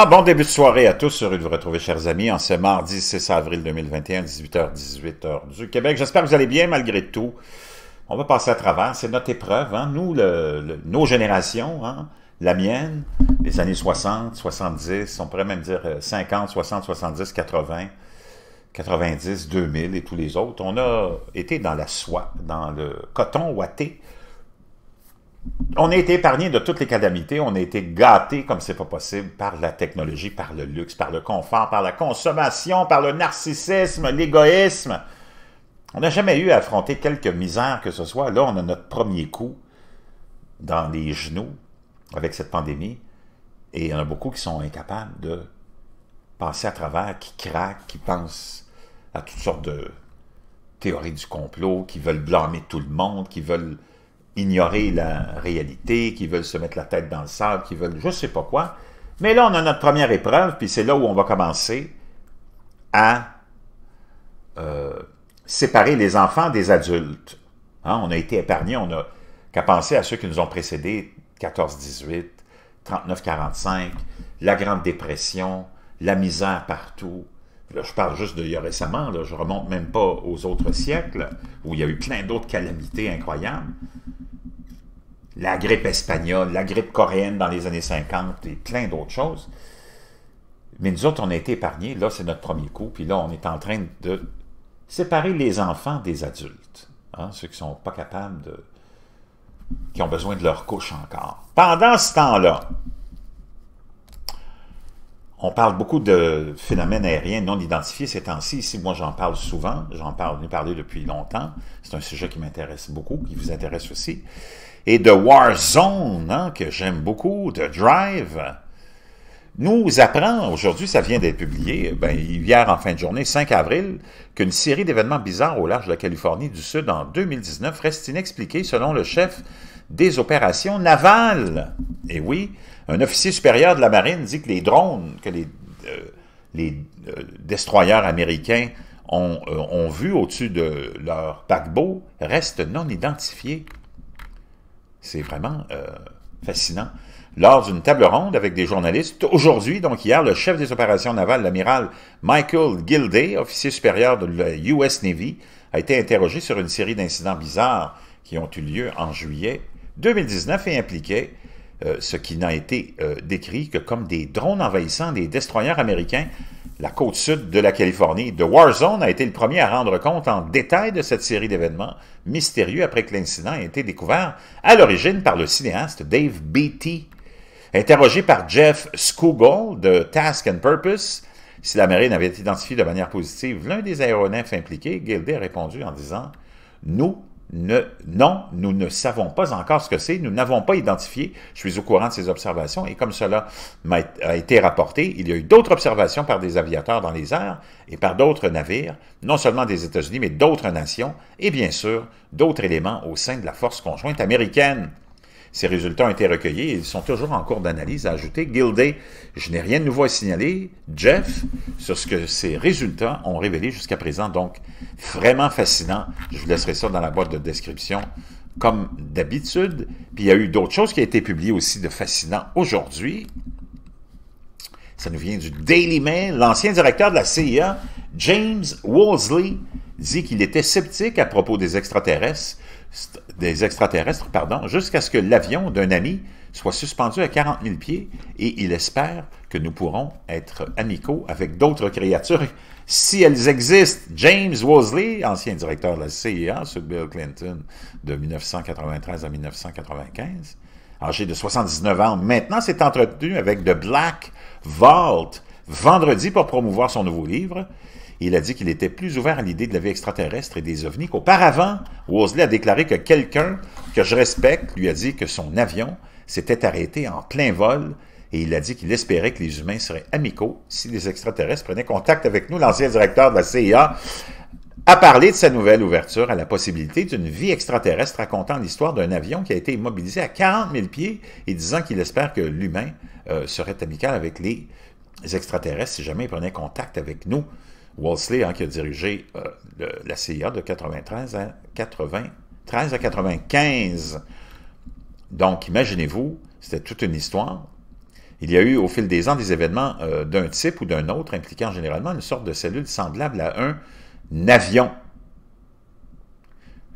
Ah, bon début de soirée à tous. Heureux de vous retrouver, chers amis, en ce mardi 6 avril 2021, 18h-18h du Québec. J'espère que vous allez bien malgré tout. On va passer à travers. C'est notre épreuve. Hein? Nous, le, nos générations, hein. la mienne, les années 60, 70, on pourrait même dire 50, 60, 70, 80, 90, 2000 et tous les autres, on a été dans la soie, dans le coton ouaté, on a été épargné de toutes les calamités, on a été gâté comme c'est pas possible par la technologie, par le luxe, par le confort, par la consommation, par le narcissisme, l'égoïsme. On n'a jamais eu à affronter quelque misère que ce soit. Là, on a notre premier coup dans les genoux avec cette pandémie et il y en a beaucoup qui sont incapables de passer à travers, qui craquent, qui pensent à toutes sortes de théories du complot, qui veulent blâmer tout le monde, qui veulent ignorer la réalité, qui veulent se mettre la tête dans le sable, qui veulent je ne sais pas quoi. Mais là, on a notre première épreuve, puis c'est là où on va commencer à euh, séparer les enfants des adultes. Hein, on a été épargnés, on n'a qu'à penser à ceux qui nous ont précédés, 14-18, 39-45, la Grande Dépression, la misère partout. je parle juste de récemment, je je remonte même pas aux autres siècles, où il y a eu plein d'autres calamités incroyables la grippe espagnole, la grippe coréenne dans les années 50 et plein d'autres choses. Mais nous autres, on a été épargnés. Là, c'est notre premier coup. Puis là, on est en train de séparer les enfants des adultes. Hein, ceux qui sont pas capables de... qui ont besoin de leur couche encore. Pendant ce temps-là, on parle beaucoup de phénomènes aériens non identifiés ces temps-ci. Ici, moi, j'en parle souvent. J'en parle, ai parlé depuis longtemps. C'est un sujet qui m'intéresse beaucoup, qui vous intéresse aussi et de Warzone, hein, que j'aime beaucoup, de Drive, nous apprend, aujourd'hui, ça vient d'être publié, ben, hier en fin de journée, 5 avril, qu'une série d'événements bizarres au large de la Californie du Sud en 2019 reste inexpliquée selon le chef des opérations navales. Et oui, un officier supérieur de la marine dit que les drones, que les, euh, les euh, destroyers américains ont, euh, vus au-dessus de leur paquebot restent non identifiés. C'est vraiment euh, fascinant. Lors d'une table ronde avec des journalistes, aujourd'hui, donc hier, le chef des opérations navales, l'amiral Michael Gilday, officier supérieur de la US Navy, a été interrogé sur une série d'incidents bizarres qui ont eu lieu en juillet 2019 et impliquaient euh, ce qui n'a été euh, décrit que comme des drones envahissant des destroyers américains, la côte sud de la Californie. The Warzone a été le premier à rendre compte en détail de cette série d'événements mystérieux après que l'incident ait été découvert à l'origine par le cinéaste Dave Beatty. Interrogé par Jeff Scougal de Task and Purpose, si la marine avait identifié de manière positive l'un des aéronefs impliqués, Gilday a répondu en disant « Nous non, nous ne savons pas encore ce que c'est, nous n'avons pas identifié, je suis au courant de ces observations, et comme cela a été rapporté, il y a eu d'autres observations par des aviateurs dans les airs et par d'autres navires, non seulement des États-Unis, mais d'autres nations, et bien sûr, d'autres éléments au sein de la force conjointe américaine. Ces résultats ont été recueillis et ils sont toujours en cours d'analyse, À ajouté Gilday. Je n'ai rien de nouveau à signaler, Jeff, sur ce que ces résultats ont révélé jusqu'à présent. Donc, vraiment fascinant. Je vous laisserai ça dans la boîte de description comme d'habitude. Puis il y a eu d'autres choses qui ont été publiées aussi de fascinant aujourd'hui. Ça nous vient du Daily Mail. L'ancien directeur de la CIA, James Wolseley, dit qu'il était sceptique à propos des extraterrestres des extraterrestres, pardon, jusqu'à ce que l'avion d'un ami soit suspendu à 40 000 pieds et il espère que nous pourrons être amicaux avec d'autres créatures si elles existent. James Wosley, ancien directeur de la CIA e sous Bill Clinton de 1993 à 1995, âgé de 79 ans, maintenant s'est entretenu avec The Black Vault vendredi pour promouvoir son nouveau livre il a dit qu'il était plus ouvert à l'idée de la vie extraterrestre et des ovnis qu'auparavant. Worsley a déclaré que quelqu'un que je respecte lui a dit que son avion s'était arrêté en plein vol et il a dit qu'il espérait que les humains seraient amicaux si les extraterrestres prenaient contact avec nous. L'ancien directeur de la CIA a parlé de sa nouvelle ouverture à la possibilité d'une vie extraterrestre racontant l'histoire d'un avion qui a été immobilisé à 40 000 pieds et disant qu'il espère que l'humain euh, serait amical avec les extraterrestres si jamais ils prenaient contact avec nous. Walsley, hein, qui a dirigé euh, la CIA de 93 à 13 à 95. Donc, imaginez-vous, c'était toute une histoire. Il y a eu au fil des ans des événements euh, d'un type ou d'un autre impliquant généralement une sorte de cellule semblable à un avion.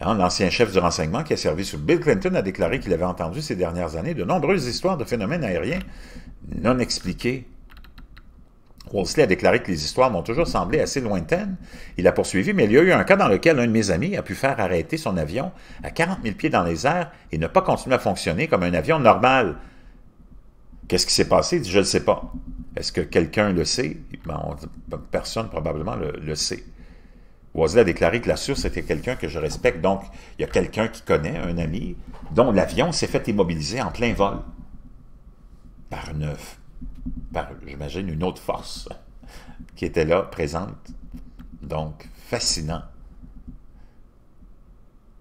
Un hein, L'ancien chef du renseignement qui a servi sous Bill Clinton a déclaré qu'il avait entendu ces dernières années de nombreuses histoires de phénomènes aériens non expliqués Wolseley a déclaré que les histoires m'ont toujours semblé assez lointaines. Il a poursuivi, mais il y a eu un cas dans lequel un de mes amis a pu faire arrêter son avion à 40 000 pieds dans les airs et ne pas continuer à fonctionner comme un avion normal. Qu'est-ce qui s'est passé? je ne sais pas. Est-ce que quelqu'un le sait? Ben, personne probablement le, sait. Wolseley a déclaré que la source était quelqu'un que je respecte, donc il y a quelqu'un qui connaît, un ami, dont l'avion s'est fait immobiliser en plein vol par neuf par, j'imagine, une autre force qui était là, présente. Donc, fascinant.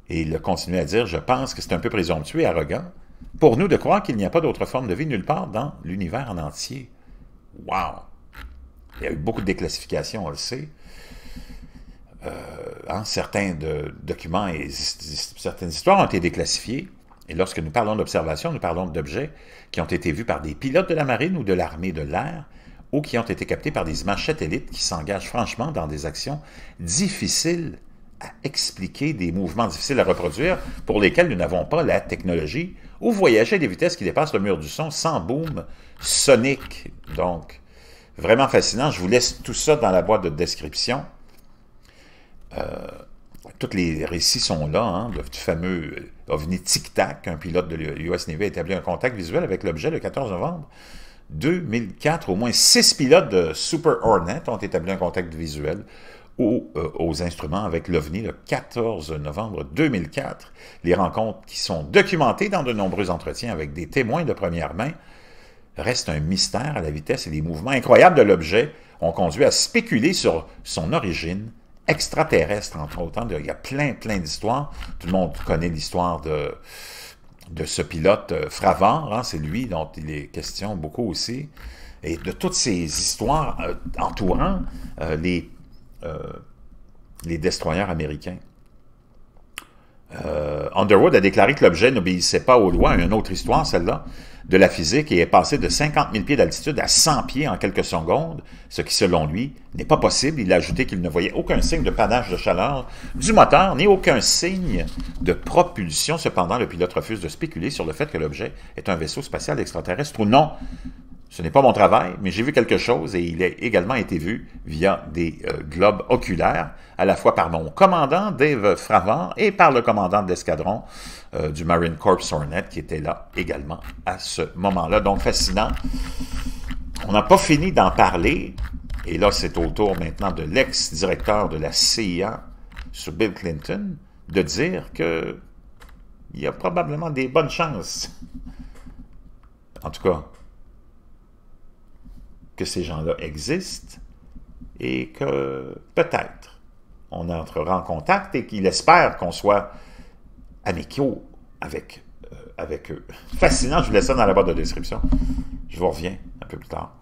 Et il a continué à dire, je pense que c'est un peu présomptueux et arrogant pour nous de croire qu'il n'y a pas d'autre forme de vie nulle part dans l'univers en entier. Wow! Il y a eu beaucoup de déclassifications, on le sait. Euh, hein, certains documents et certaines histoires ont été déclassifiées. Et lorsque nous parlons d'observation, nous parlons d'objets qui ont été vus par des pilotes de la marine ou de l'armée de l'air ou qui ont été captés par des images satellites qui s'engagent franchement dans des actions difficiles à expliquer, des mouvements difficiles à reproduire pour lesquels nous n'avons pas la technologie ou voyager à des vitesses qui dépassent le mur du son sans boom sonique. Donc, vraiment fascinant. Je vous laisse tout ça dans la boîte de description. Euh, tous les récits sont là, hein, fameux OVNI Tic Tac, un pilote de l'US Navy, a établi un contact visuel avec l'objet le 14 novembre 2004. Au moins six pilotes de Super Hornet ont établi un contact visuel aux, euh, aux instruments avec l'OVNI le 14 novembre 2004. Les rencontres qui sont documentées dans de nombreux entretiens avec des témoins de première main restent un mystère à la vitesse et les mouvements incroyables de l'objet ont conduit à spéculer sur son origine extraterrestre, entre autres. Hein. Il y a plein, plein d'histoires. Tout le monde connaît l'histoire de, de ce pilote euh, hein. C'est lui dont il est question beaucoup aussi. Et de toutes ces histoires euh, entourant euh, les, euh, les destroyers américains. Euh, Underwood a déclaré que l'objet n'obéissait pas aux lois, une autre histoire celle-là, de la physique et est passé de 50 000 pieds d'altitude à 100 pieds en quelques secondes, ce qui, selon lui, n'est pas possible. Il a ajouté qu'il ne voyait aucun signe de panache de chaleur du moteur, ni aucun signe de propulsion. Cependant, le pilote refuse de spéculer sur le fait que l'objet est un vaisseau spatial extraterrestre ou non. Ce n'est pas mon travail, mais j'ai vu quelque chose et il a également été vu via des euh, globes oculaires, à la fois par mon commandant Dave Fravant, et par le commandant de l'escadron euh, du Marine Corps Hornet qui était là également à ce moment-là. Donc fascinant. On n'a pas fini d'en parler. Et là, c'est au tour maintenant de l'ex-directeur de la CIA sur Bill Clinton de dire que il y a probablement des bonnes chances. En tout cas, que ces gens-là existent et que peut-être on entrera en contact et qu'il espère qu'on soit amicaux avec, euh, avec eux. Fascinant, je vous laisse ça dans la barre de description. Je vous reviens un peu plus tard.